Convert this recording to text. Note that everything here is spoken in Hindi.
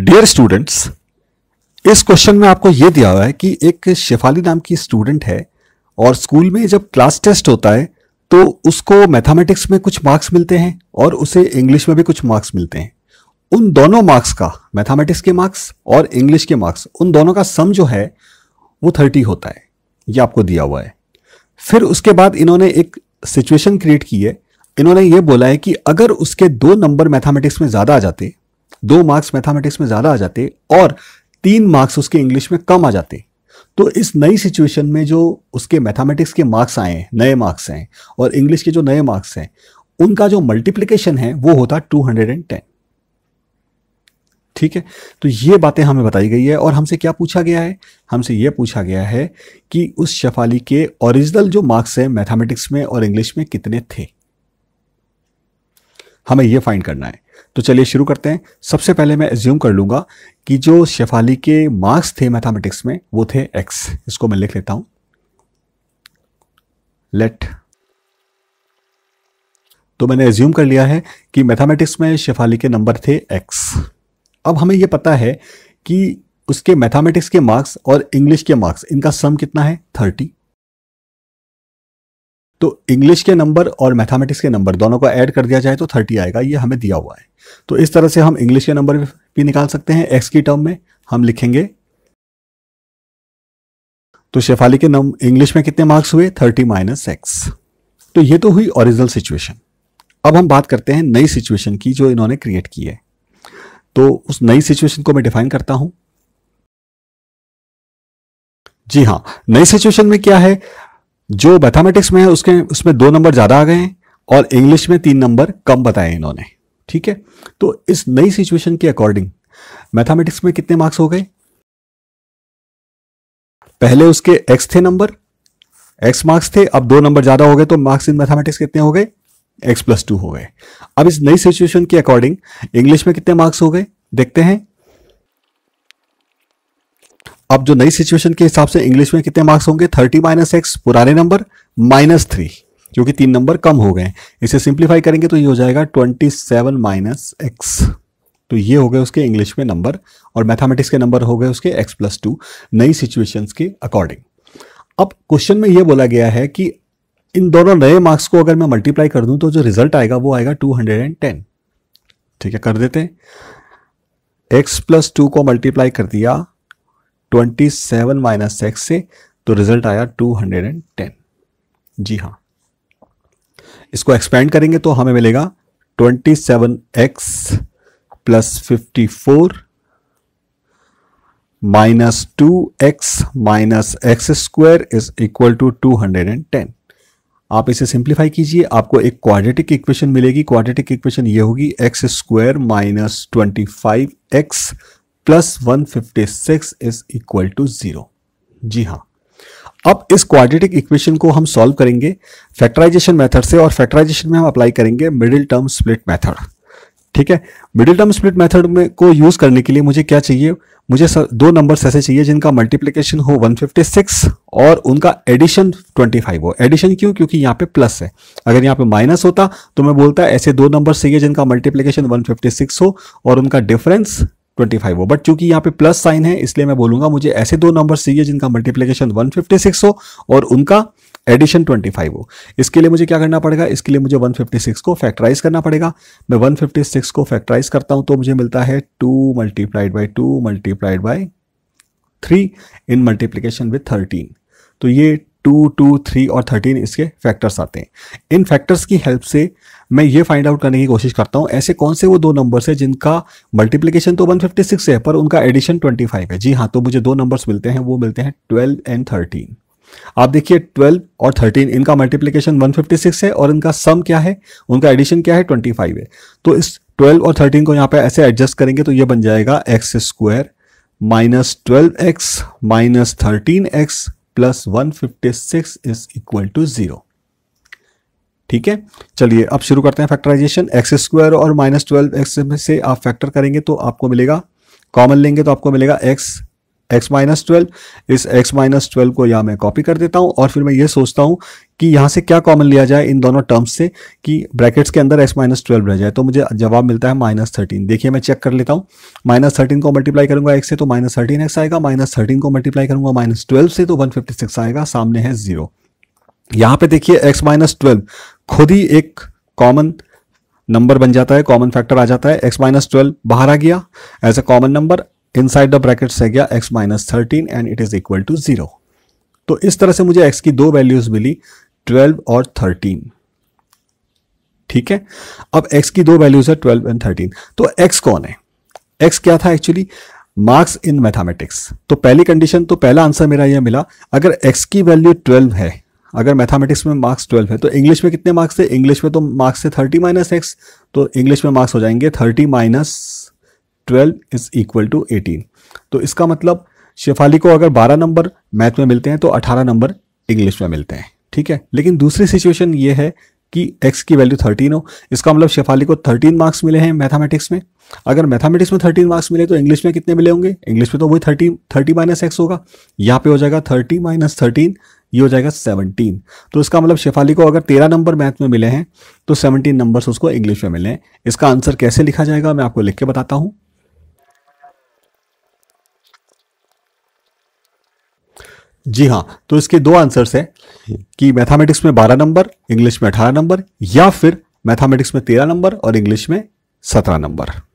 डियर स्टूडेंट्स इस क्वेश्चन में आपको ये दिया हुआ है कि एक शेफाली नाम की स्टूडेंट है और स्कूल में जब क्लास टेस्ट होता है तो उसको मैथमेटिक्स में कुछ मार्क्स मिलते हैं और उसे इंग्लिश में भी कुछ मार्क्स मिलते हैं उन दोनों मार्क्स का मैथमेटिक्स के मार्क्स और इंग्लिश के मार्क्स उन दोनों का सम जो है वो थर्टी होता है ये आपको दिया हुआ है फिर उसके बाद इन्होंने एक सिचुएशन क्रिएट की है इन्होंने ये बोला है कि अगर उसके दो नंबर मैथमेटिक्स में ज़्यादा आ जाते दो मार्क्स मैथमेटिक्स में ज़्यादा आ जाते और तीन मार्क्स उसके इंग्लिश में कम आ जाते तो इस नई सिचुएशन में जो उसके मैथमेटिक्स के मार्क्स आए हैं नए मार्क्स हैं और इंग्लिश के जो नए मार्क्स हैं उनका जो मल्टीप्लीकेशन है वो होता टू हंड्रेड एंड टेन ठीक है तो ये बातें हमें बताई गई है और हमसे क्या पूछा गया है हमसे ये पूछा गया है कि उस शफाली के ओरिजिनल जो मार्क्स हैं मैथमेटिक्स में और इंग्लिश में कितने थे हमें ये फाइंड करना है तो चलिए शुरू करते हैं सबसे पहले मैं एज्यूम कर लूँगा कि जो शेफाली के मार्क्स थे मैथामेटिक्स में वो थे एक्स इसको मैं लिख लेता हूँ लेट तो मैंने एज्यूम कर लिया है कि मैथामेटिक्स में शेफाली के नंबर थे एक्स अब हमें यह पता है कि उसके मैथामेटिक्स के मार्क्स और इंग्लिश के मार्क्स इनका सम कितना है थर्टी तो इंग्लिश के नंबर और मैथमेटिक्स के नंबर दोनों को ऐड कर दिया जाए तो थर्टी आएगा ये हमें दिया हुआ है तो इस तरह से हम इंग्लिश के नंबर भी निकाल सकते हैं एक्स की टर्म में हम लिखेंगे तो शेफाली के नम इंग्लिश में कितने मार्क्स हुए थर्टी माइनस एक्स तो ये तो हुई ओरिजिनल सिचुएशन अब हम बात करते हैं नई सिचुएशन की जो इन्होंने क्रिएट की है तो उस नई सिचुएशन को मैं डिफाइन करता हूं जी हाँ नई सिचुएशन में क्या है जो मैथमेटिक्स में है उसके उसमें दो नंबर ज़्यादा आ गए हैं और इंग्लिश में तीन नंबर कम बताए इन्होंने ठीक है तो इस नई सिचुएशन के अकॉर्डिंग मैथमेटिक्स में कितने मार्क्स हो गए पहले उसके एक्स थे नंबर एक्स मार्क्स थे अब दो नंबर ज़्यादा हो गए तो मार्क्स इन मैथमेटिक्स कितने हो गए एक्स प्लस टू हो गए अब इस नई सिचुएशन के अकॉर्डिंग इंग्लिश में कितने मार्क्स हो गए देखते हैं अब जो नई सिचुएशन के हिसाब से इंग्लिश में कितने मार्क्स होंगे थर्टी माइनस एक्स पुराने नंबर माइनस थ्री क्योंकि तीन नंबर कम हो गए इसे सिंप्लीफाई करेंगे तो ये हो जाएगा ट्वेंटी सेवन माइनस एक्स तो ये हो गए उसके इंग्लिश में नंबर और मैथमेटिक्स के नंबर हो गए उसके एक्स प्लस टू नई सिचुएशन के अकॉर्डिंग अब क्वेश्चन में ये बोला गया है कि इन दोनों नए मार्क्स को अगर मैं मल्टीप्लाई कर दूं तो जो रिजल्ट आएगा वो आएगा टू हंड्रेड एंड टेन ठीक है कर देते हैं एक्स प्लस टू को मल्टीप्लाई कर दिया ट्वेंटी सेवन माइनस एक्स से तो रिजल्ट आया टू हंड्रेड एंड टेन जी हाँ इसको एक्सपेंड करेंगे तो हमें मिलेगा twenty seven x plus fifty four minus two x minus x square is equal to two hundred and ten आप इसे सिंप्लीफाई कीजिए आपको एक क्वाड्रेटिक इक्वेशन मिलेगी क्वाड्रेटिक इक्वेशन ये होगी x square minus twenty five x plus one fifty six is equal to zero जी हाँ अब इस क्वाड्रेटिक इक्वेशन को हम सॉल्व करेंगे फैक्टराइजेशन मेथड से और फैक्टराइजेशन में हम अप्लाई करेंगे मिडिल टर्म स्प्लिट मेथड ठीक है मिडिल टर्म स्प्लिट मेथड में को यूज करने के लिए मुझे क्या चाहिए मुझे सर, दो नंबर्स ऐसे चाहिए जिनका मल्टीप्लीकेशन हो 156 और उनका एडिशन 25 हो एडिशन क्यों क्योंकि यहाँ पे प्लस है अगर यहाँ पे माइनस होता तो मैं बोलता ऐसे दो नंबर्स चाहिए जिनका मल्टीप्लीकेशन 156 हो और उनका डिफरेंस ट्वेंटी फाइव हो बट चूंकि यहाँ पे प्लस साइन है इसलिए मैं बोलूंगा मुझे ऐसे दो नंबर चाहिए जिनका मल्टीप्लीकेशन वन फिफ्टी सिक्स हो और उनका एडिशन ट्वेंटी फाइव हो इसके लिए मुझे क्या करना पड़ेगा इसके लिए मुझे वन फिफ्टी सिक्स को फैक्टराइज करना पड़ेगा मैं वन फिफ्टी सिक्स को फैक्टराइज करता हूं तो मुझे मिलता है two multiplied by two multiplied by three in multiplication with thirteen तो ये टू टू थ्री और थर्टीन इसके फैक्टर्स आते हैं इन फैक्टर्स की हेल्प से मैं ये फाइंड आउट करने की कोशिश करता हूँ ऐसे कौन से वो दो नंबर्स हैं जिनका मल्टीप्लीकेशन तो 156 है पर उनका एडिशन 25 है जी हाँ तो मुझे दो नंबर्स मिलते हैं वो मिलते हैं 12 एंड 13 आप देखिए 12 और 13 इनका मल्टीप्लीकेशन 156 है और इनका सम क्या है उनका एडिशन क्या है 25 है तो इस 12 और 13 को यहाँ पे ऐसे एडजस्ट करेंगे तो ये बन जाएगा x square minus twelve x minus thirteen x plus 156 is equal to zero ठीक है चलिए अब शुरू करते हैं फैक्टराइजेशन एक्स स्क्वायर और माइनस ट्वेल्व एक्स से आप फैक्टर करेंगे तो आपको मिलेगा कॉमन लेंगे तो आपको मिलेगा एक्स एक्स माइनस ट्वेल्व इस एक्स माइनस ट्वेल्व को यहाँ मैं कॉपी कर देता हूँ और फिर मैं ये सोचता हूँ कि यहाँ से क्या कॉमन लिया जाए इन दोनों टर्म्स से कि ब्रैकेट्स के अंदर एक्स माइनस ट्वेल्व रह जाए तो मुझे जवाब मिलता है माइनस थर्टीन देखिए मैं चेक कर लेता हूँ माइनस थर्टीन को मल्टीप्लाई करूंगा एक्स से तो माइनस थर्टीन एक्स आएगा माइनस थर्टीन को मल्टीप्लाई करूंगा माइनस ट्वेल्व से तो वन फिफ्टी सिक्स आएगा सामने है जीरो यहाँ पे देखिए एक्स माइनस ट्वेल्व खुद ही एक कॉमन नंबर बन जाता है कॉमन फैक्टर आ जाता है एक्स माइनस ट्वेल्व बाहर आ गया as a common number inside the bracket है गया x minus thirteen and it is equal to zero तो इस तरह से मुझे x की दो वैल्यूज मिली 12 और 13 ठीक है अब x की दो वैल्यूज है 12 एंड 13 तो x कौन है x क्या था एक्चुअली मार्क्स इन मैथामेटिक्स तो पहली कंडीशन तो पहला आंसर मेरा यह मिला अगर x की वैल्यू 12 है अगर मैथामेटिक्स में मार्क्स 12 है तो इंग्लिश में कितने मार्क्स थे इंग्लिश में तो मार्क्स थे 30 माइनस एक्स तो इंग्लिश में मार्क्स हो जाएंगे 30 minus twelve is equal to eighteen तो इसका मतलब शेफाली को अगर बारह नंबर मैथ में मिलते हैं तो अठारह नंबर इंग्लिश में मिलते हैं ठीक है लेकिन दूसरी सिचुएशन ये है कि x की वैल्यू 13 हो इसका मतलब शेफाली को 13 मार्क्स मिले हैं मैथमेटिक्स में अगर मैथमेटिक्स में 13 मार्क्स मिले तो इंग्लिश में कितने मिले होंगे इंग्लिश में तो वही 30 30 माइनस एक्स होगा यहाँ पे हो जाएगा 30 माइनस थर्टीन ये हो जाएगा 17 तो इसका मतलब शेफाली को अगर 13 नंबर मैथ में मिले हैं तो सेवनटीन नंबर्स उसको इंग्लिश में मिले हैं इसका आंसर कैसे लिखा जाएगा मैं आपको लिख के बताता हूँ जी हाँ तो इसके दो आंसर्स हैं कि मैथमेटिक्स में बारह नंबर इंग्लिश में अठारह नंबर या फिर मैथमेटिक्स में तेरह नंबर और इंग्लिश में सत्रह नंबर